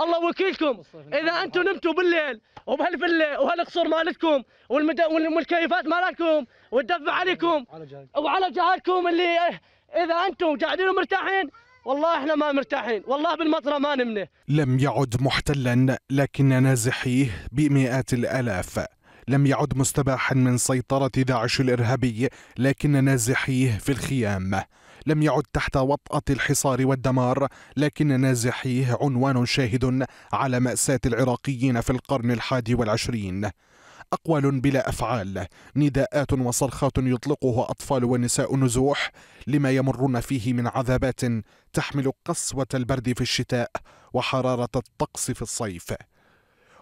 الله وكيلكم اذا انتم نمتوا بالليل وبهالفله وهالقصور مالتكم والمد... والكيفات مالتكم والدفع عليكم وعلى جهالكم اللي إيه، اذا انتم قاعدين مرتاحين والله احنا ما مرتاحين والله بالمطره ما نمنا لم يعد محتلا لكن نازحيه بمئات الالاف لم يعد مستباحا من سيطرة داعش الإرهابي لكن نازحيه في الخيام لم يعد تحت وطأة الحصار والدمار لكن نازحيه عنوان شاهد على مأساة العراقيين في القرن الحادي والعشرين أقوال بلا أفعال نداءات وصرخات يطلقها أطفال ونساء نزوح لما يمرون فيه من عذابات تحمل قسوة البرد في الشتاء وحرارة الطقس في الصيف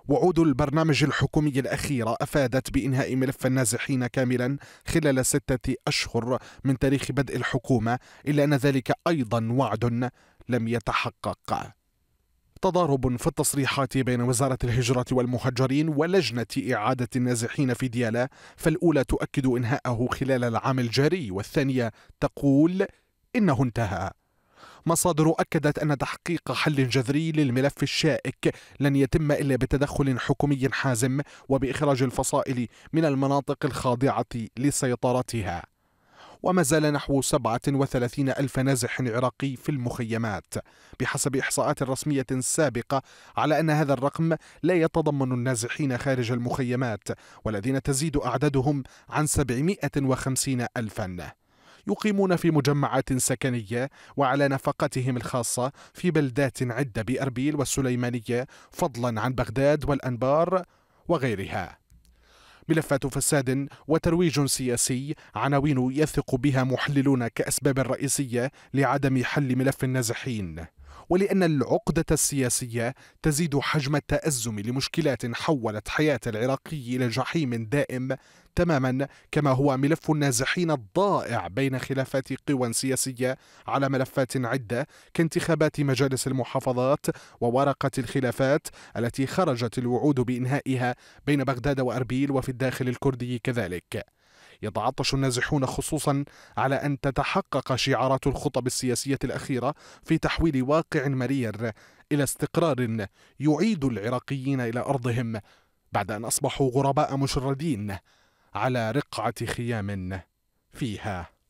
وعود البرنامج الحكومي الأخيرة أفادت بإنهاء ملف النازحين كاملا خلال ستة أشهر من تاريخ بدء الحكومة إلا أن ذلك أيضا وعد لم يتحقق تضارب في التصريحات بين وزارة الهجرة والمهجرين ولجنة إعادة النازحين في ديالا فالأولى تؤكد إنهاءه خلال العام الجاري والثانية تقول إنه انتهى مصادر أكدت أن تحقيق حل جذري للملف الشائك لن يتم إلا بتدخل حكومي حازم وبإخراج الفصائل من المناطق الخاضعة لسيطرتها وما زال نحو 37 ألف نازح عراقي في المخيمات بحسب إحصاءات رسمية سابقة على أن هذا الرقم لا يتضمن النازحين خارج المخيمات والذين تزيد أعدادهم عن 750 ألفاً يقيمون في مجمعات سكنية وعلى نفقتهم الخاصة في بلدات عدة بأربيل والسليمانية فضلا عن بغداد والأنبار وغيرها ملفات فساد وترويج سياسي عناوين يثق بها محللون كأسباب رئيسية لعدم حل ملف النازحين ولأن العقدة السياسية تزيد حجم التأزم لمشكلات حولت حياة العراقي إلى جحيم دائم تماما كما هو ملف النازحين الضائع بين خلافات قوى سياسية على ملفات عدة كانتخابات مجالس المحافظات وورقة الخلافات التي خرجت الوعود بإنهائها بين بغداد وأربيل وفي الداخل الكردي كذلك يتعطش النازحون خصوصا على أن تتحقق شعارات الخطب السياسية الأخيرة في تحويل واقع مرير إلى استقرار يعيد العراقيين إلى أرضهم بعد أن أصبحوا غرباء مشردين على رقعة خيام فيها